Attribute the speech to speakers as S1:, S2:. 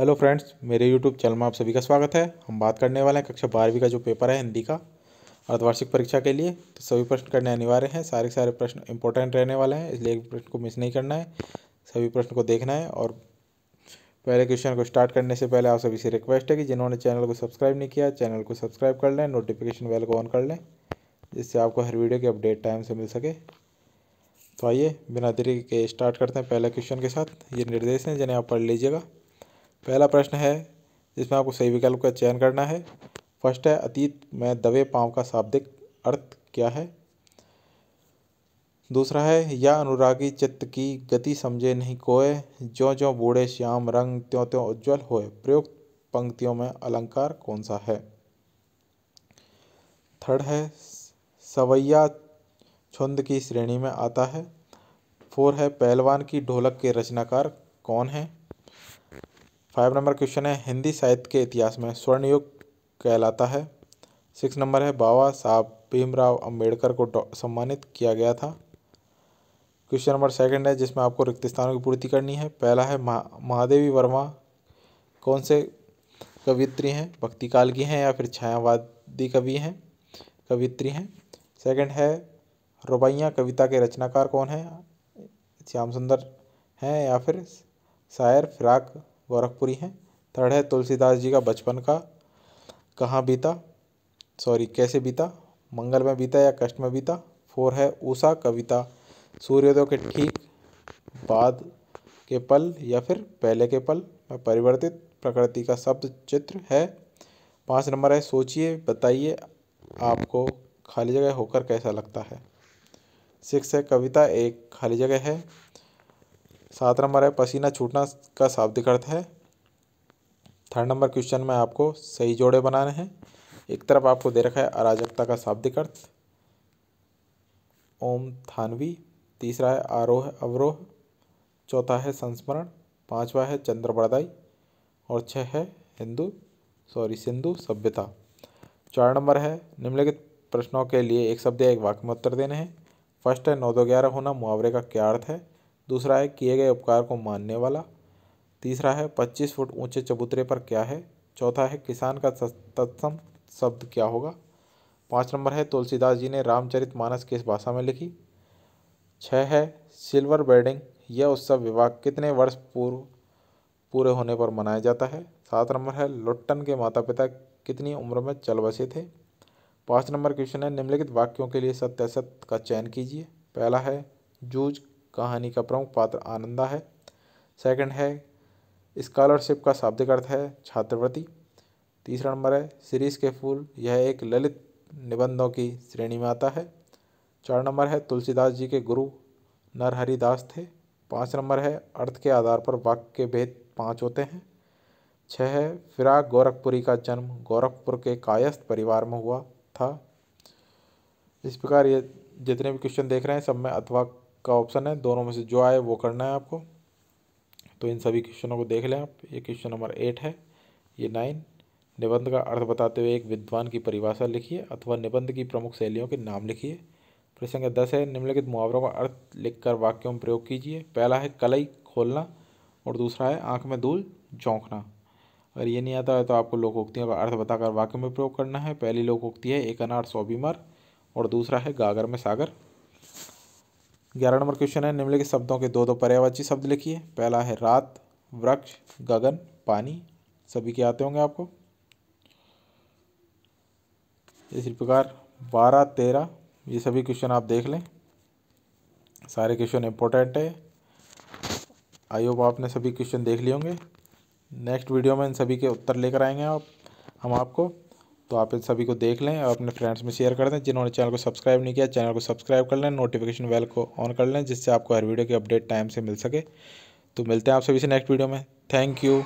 S1: hello friends मेरे YouTube channel में आप सभी का स्वागत है हम बात करने वाले हैं कक्षा बारहवीं का जो पेपर है हिंदी का अर्धवार्षिक परीक्षा के लिए तो सभी प्रश्न करने अनिवार्य हैं सारे सारे प्रश्न इंपॉर्टेंट रहने वाले हैं इसलिए एक प्रश्न को मिस नहीं करना है सभी प्रश्न को देखना है और पहले क्वेश्चन को स्टार्ट करने से पहले आप सभी से रिक्वेस्ट है कि जिन्होंने चैनल को सब्सक्राइब नहीं किया चैनल को सब्सक्राइब कर लें नोटिफिकेशन बेल को ऑन कर लें जिससे आपको हर वीडियो की अपडेट टाइम से मिल सके तो आइए बिना देरी के स्टार्ट करते हैं पहले क्वेश्चन के साथ ये निर्देश हैं जिन्हें आप पढ़ लीजिएगा पहला प्रश्न है जिसमें आपको सही विकल्प का चयन करना है फर्स्ट है अतीत में दबे पाँव का शाब्दिक अर्थ क्या है दूसरा है या अनुरागी चित्त की गति समझे नहीं कोय ज्यो ज्यो बूढ़े श्याम रंग त्यों त्यों उज्ज्वल होए प्रयुक्त पंक्तियों में अलंकार कौन सा है थर्ड है सवैया छुंद की श्रेणी में आता है फोर है पहलवान की ढोलक के रचनाकार कौन है फाइव नंबर क्वेश्चन है हिंदी साहित्य के इतिहास में युग कहलाता है सिक्स नंबर है बाबा साहब भीमराव अंबेडकर को सम्मानित किया गया था क्वेश्चन नंबर सेकंड है जिसमें आपको रिक्त स्थानों की पूर्ति करनी है पहला है महादेवी वर्मा कौन से कवित्री हैं भक्ति काल की हैं या फिर छायावादी कवि हैं कवित्री हैं सेकंड है रुबैया कविता के रचनाकार कौन हैं श्याम सुंदर हैं या फिर शायर फिराक गोरखपुरी हैं थर्ड है तुलसीदास जी का बचपन का कहाँ बीता सॉरी कैसे बीता मंगल में बीता या कष्ट में बीता फोर है ऊषा कविता सूर्योदय के ठीक बाद के पल या फिर पहले के पल में परिवर्तित प्रकृति का शब्द चित्र है पाँच नंबर है सोचिए बताइए आपको खाली जगह होकर कैसा लगता है सिक्स है कविता एक खाली जगह है सात नंबर है पसीना छूटना का शाब्दिक अर्थ है थर्ड नंबर क्वेश्चन में आपको सही जोड़े बनाने हैं एक तरफ आपको दे रखा है अराजकता का शाब्दिक अर्थ ओम थानवी तीसरा है आरोह अवरोह चौथा है संस्मरण पांचवा है बड़दाई और छह है हिंदू सॉरी सिंधु सभ्यता चार नंबर है निम्नलिखित प्रश्नों के लिए एक शब्द या एक वाक्य में उत्तर देने हैं फर्स्ट है नौ दो ग्यारह होना मुहावरे का क्या अर्थ है दूसरा है किए गए उपकार को मानने वाला तीसरा है पच्चीस फुट ऊंचे चबूतरे पर क्या है चौथा है किसान का तत्सम शब्द क्या होगा पाँच नंबर है तुलसीदास जी ने रामचरित मानस किस भाषा में लिखी छः है सिल्वर बेडिंग यह उत्सव विवाह कितने वर्ष पूर्व पूरे होने पर मनाया जाता है सात नंबर है लुट्टन के माता पिता कितनी उम्र में चल बसे थे पाँच नंबर क्वेश्चन है निम्नलिखित वाक्यों के लिए सत्यासत का चयन कीजिए पहला है जूझ कहानी का प्रमुख पात्र आनंदा है सेकंड है स्कॉलरशिप का शाब्दिक अर्थ है छात्रवृत्ति तीसरा नंबर है सीरीज़ के फूल यह एक ललित निबंधों की श्रेणी में आता है चार नंबर है तुलसीदास जी के गुरु नरहरिदास थे पाँच नंबर है अर्थ के आधार पर वाक्य के भेद पाँच होते हैं छः है फिराक गोरखपुरी का जन्म गोरखपुर के कायस्थ परिवार में हुआ था इस प्रकार ये जितने भी क्वेश्चन देख रहे हैं सब में अथवा का ऑप्शन है दोनों में से जो आए वो करना है आपको तो इन सभी क्वेश्चनों को देख लें आप ये क्वेश्चन नंबर एट है ये नाइन निबंध का अर्थ बताते हुए एक विद्वान की परिभाषा लिखिए अथवा निबंध की प्रमुख शैलियों के नाम लिखिए प्रश्न संख्या दस है निम्नलिखित मुहावरों का अर्थ लिखकर वाक्यों में प्रयोग कीजिए पहला है कलई खोलना और दूसरा है आँख में धूल झोंकना अगर ये नहीं आता है तो आपको लोकोक्तियों का अर्थ बताकर वाक्य में प्रयोग करना है पहली लोकोक्ति है एक अनार सौ बीमार और दूसरा है गागर में सागर ग्यारह नंबर क्वेश्चन है निम्नलिखित शब्दों के दो दो पर्यावाची शब्द लिखिए पहला है रात वृक्ष गगन पानी सभी के आते होंगे आपको इसी प्रकार बारह तेरह ये सभी क्वेश्चन आप देख लें सारे क्वेश्चन इंपॉर्टेंट है आई होप आपने सभी क्वेश्चन देख लिए होंगे नेक्स्ट वीडियो में इन सभी के उत्तर लेकर आएंगे आप हम आपको तो आप इन सभी को देख लें और अपने फ्रेंड्स में शेयर कर दें जिन्होंने चैनल को सब्सक्राइब नहीं किया चैनल को सब्सक्राइब कर लें नोटिफिकेशन बेल को ऑन कर लें जिससे आपको हर वीडियो की अपडेट टाइम से मिल सके तो मिलते हैं आप सभी से नेक्स्ट वीडियो में थैंक यू